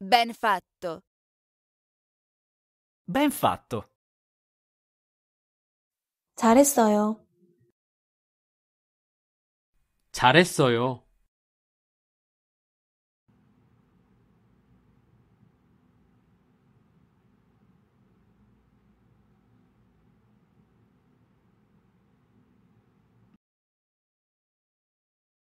Ben fatto. Ben fatto. 잘했어요. 잘했어요.